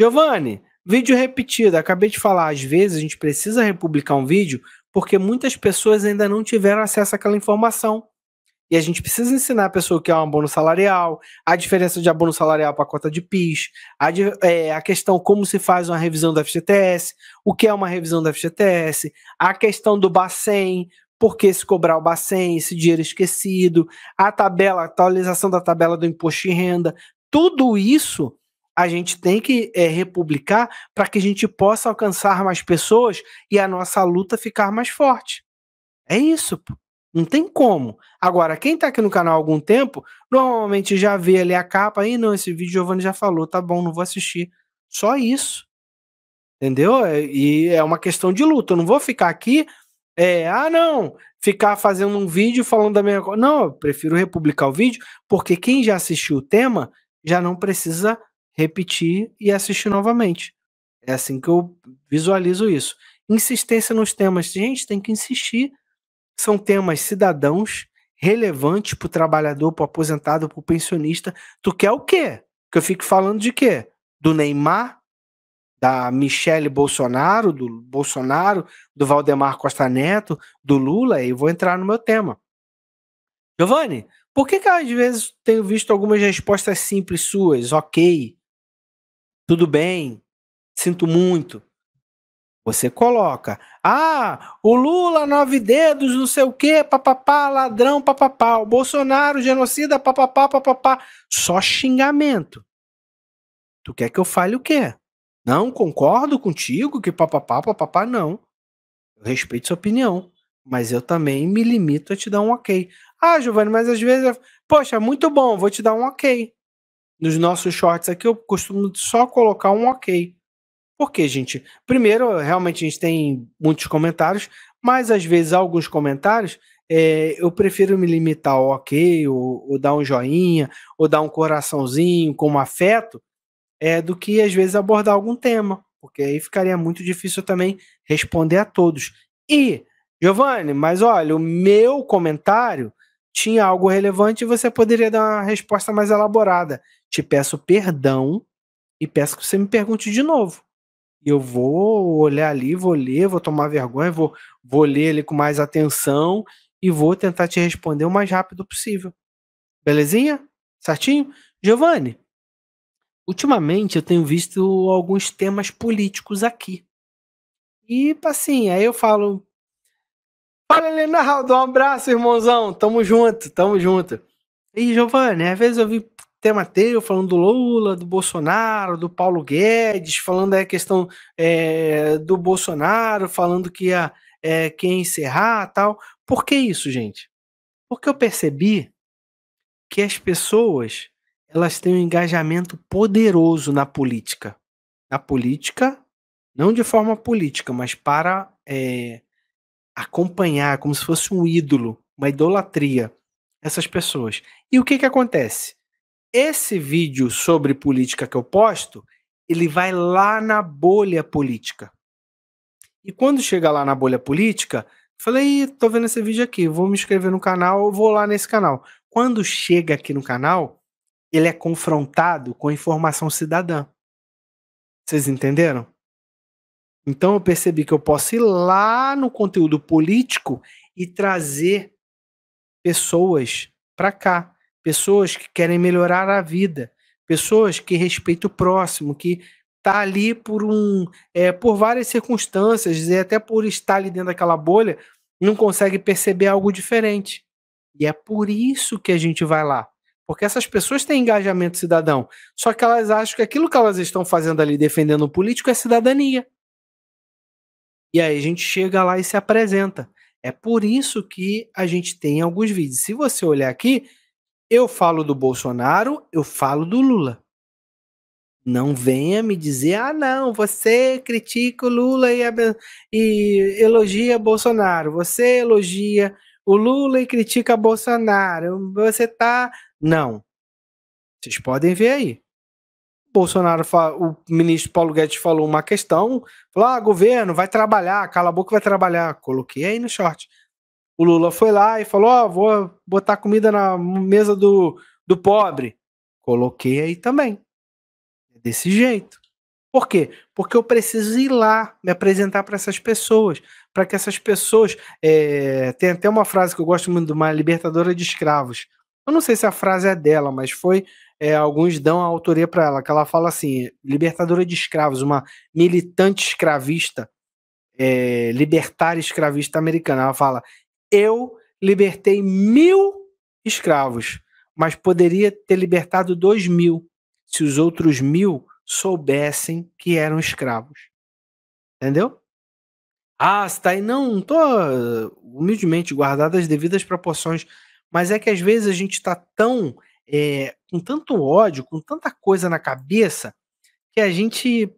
Giovanni, vídeo repetido. Acabei de falar, às vezes a gente precisa republicar um vídeo porque muitas pessoas ainda não tiveram acesso àquela informação. E a gente precisa ensinar a pessoa o que é um abono salarial, a diferença de abono salarial para cota de PIS, a, é, a questão como se faz uma revisão da FGTS, o que é uma revisão da FGTS, a questão do Bacen, por que se cobrar o Bacen, esse dinheiro esquecido, a tabela, a atualização da tabela do imposto de renda. Tudo isso a gente tem que é, republicar para que a gente possa alcançar mais pessoas e a nossa luta ficar mais forte. É isso, Não tem como. Agora, quem está aqui no canal há algum tempo, normalmente já vê ali a capa, e não, esse vídeo Giovanni já falou, tá bom, não vou assistir. Só isso. Entendeu? É, e é uma questão de luta. Eu não vou ficar aqui, é, ah, não, ficar fazendo um vídeo falando da mesma coisa. Não, eu prefiro republicar o vídeo, porque quem já assistiu o tema já não precisa repetir e assistir novamente. É assim que eu visualizo isso. Insistência nos temas. Gente, tem que insistir. São temas cidadãos, relevantes para o trabalhador, para o aposentado, para o pensionista. Tu quer o quê? Que eu fique falando de quê? Do Neymar, da Michele Bolsonaro, do Bolsonaro, do Valdemar Costa Neto, do Lula, e vou entrar no meu tema. Giovanni, por que, que às vezes tenho visto algumas respostas simples suas, ok, tudo bem, sinto muito. Você coloca, ah, o Lula, nove dedos, não sei o quê, papapá, ladrão, papapá, o Bolsonaro, genocida, papapá, papapá. Só xingamento. Tu quer que eu fale o quê? Não concordo contigo que papapá, papapá, não. Eu respeito sua opinião, mas eu também me limito a te dar um ok. Ah, Giovanni, mas às vezes, eu... poxa, muito bom, vou te dar um ok. Nos nossos shorts aqui, eu costumo só colocar um ok. Porque, gente, primeiro, realmente a gente tem muitos comentários, mas às vezes alguns comentários é, eu prefiro me limitar ao ok, ou, ou, dar um joinha, ou dar um coraçãozinho como afeto, é, do que às vezes abordar algum tema, porque aí ficaria muito difícil também responder a todos. E, Giovanni, mas olha, o meu comentário tinha algo relevante e você poderia dar uma resposta mais elaborada. Te peço perdão e peço que você me pergunte de novo. Eu vou olhar ali, vou ler, vou tomar vergonha, vou, vou ler ali com mais atenção e vou tentar te responder o mais rápido possível. Belezinha? Certinho? Giovanni, ultimamente eu tenho visto alguns temas políticos aqui. E, assim, aí eu falo, Fala, Leonardo, um abraço, irmãozão. Tamo junto, tamo junto. E, Giovanni, às vezes eu vi tema teu falando do Lula, do Bolsonaro, do Paulo Guedes, falando a questão é, do Bolsonaro, falando que ia, é, que ia encerrar tal. Por que isso, gente? Porque eu percebi que as pessoas elas têm um engajamento poderoso na política. Na política, não de forma política, mas para é, acompanhar como se fosse um ídolo, uma idolatria, essas pessoas. E o que, que acontece? Esse vídeo sobre política que eu posto, ele vai lá na bolha política. E quando chega lá na bolha política, falei, tô vendo esse vídeo aqui, vou me inscrever no canal, vou lá nesse canal. Quando chega aqui no canal, ele é confrontado com informação cidadã. Vocês entenderam? Então eu percebi que eu posso ir lá no conteúdo político e trazer pessoas para cá, pessoas que querem melhorar a vida, pessoas que respeitam o próximo, que tá ali por um é, por várias circunstâncias e até por estar ali dentro daquela bolha não consegue perceber algo diferente. E é por isso que a gente vai lá. Porque essas pessoas têm engajamento cidadão. Só que elas acham que aquilo que elas estão fazendo ali defendendo o político é cidadania. E aí a gente chega lá e se apresenta. É por isso que a gente tem alguns vídeos. Se você olhar aqui, eu falo do Bolsonaro, eu falo do Lula. Não venha me dizer, ah, não, você critica o Lula e, e elogia Bolsonaro. Você elogia o Lula e critica Bolsonaro. Você tá. Não. Vocês podem ver aí. Bolsonaro, o ministro Paulo Guedes falou uma questão, falou: ah, governo, vai trabalhar, cala a boca, vai trabalhar. Coloquei aí no short. O Lula foi lá e falou: ó, oh, vou botar comida na mesa do, do pobre. Coloquei aí também. É desse jeito. Por quê? Porque eu preciso ir lá me apresentar para essas pessoas, para que essas pessoas. É... Tem até uma frase que eu gosto muito de uma libertadora de escravos. Eu não sei se a frase é dela, mas foi é, alguns dão a autoria para ela, que ela fala assim: libertadora de escravos, uma militante escravista, é, libertária escravista americana. Ela fala: eu libertei mil escravos, mas poderia ter libertado dois mil se os outros mil soubessem que eram escravos. Entendeu? Ah, está aí. Não, não tô humildemente guardadas as devidas proporções, mas é que às vezes a gente está tão é, com tanto ódio, com tanta coisa na cabeça, que a gente,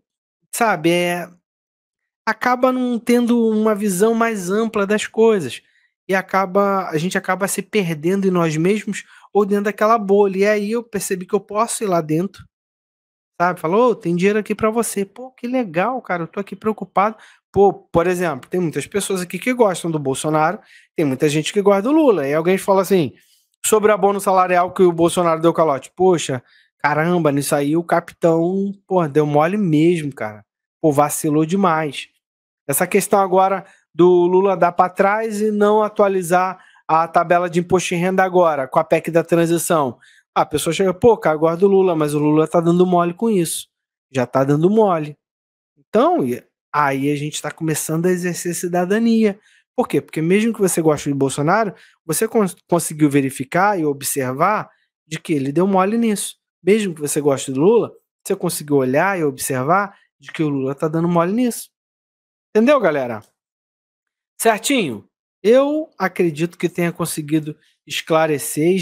sabe, é, acaba não tendo uma visão mais ampla das coisas. E acaba a gente acaba se perdendo em nós mesmos ou dentro daquela bolha. E aí eu percebi que eu posso ir lá dentro, sabe? Falou, oh, tem dinheiro aqui para você. Pô, que legal, cara, eu tô aqui preocupado. Pô, por exemplo, tem muitas pessoas aqui que gostam do Bolsonaro, tem muita gente que gosta do Lula. E alguém fala assim: sobre o abono salarial que o Bolsonaro deu calote. Poxa, caramba, nisso aí o capitão, porra, deu mole mesmo, cara. Pô, vacilou demais. Essa questão agora do Lula dar para trás e não atualizar a tabela de imposto de renda agora, com a PEC da transição. A pessoa chega, pô, cara, guarda o Lula, mas o Lula tá dando mole com isso. Já tá dando mole. Então, aí a gente está começando a exercer cidadania. Por quê? Porque mesmo que você goste de Bolsonaro, você cons conseguiu verificar e observar de que ele deu mole nisso. Mesmo que você goste do Lula, você conseguiu olhar e observar de que o Lula tá dando mole nisso. Entendeu, galera? Certinho? Eu acredito que tenha conseguido esclarecer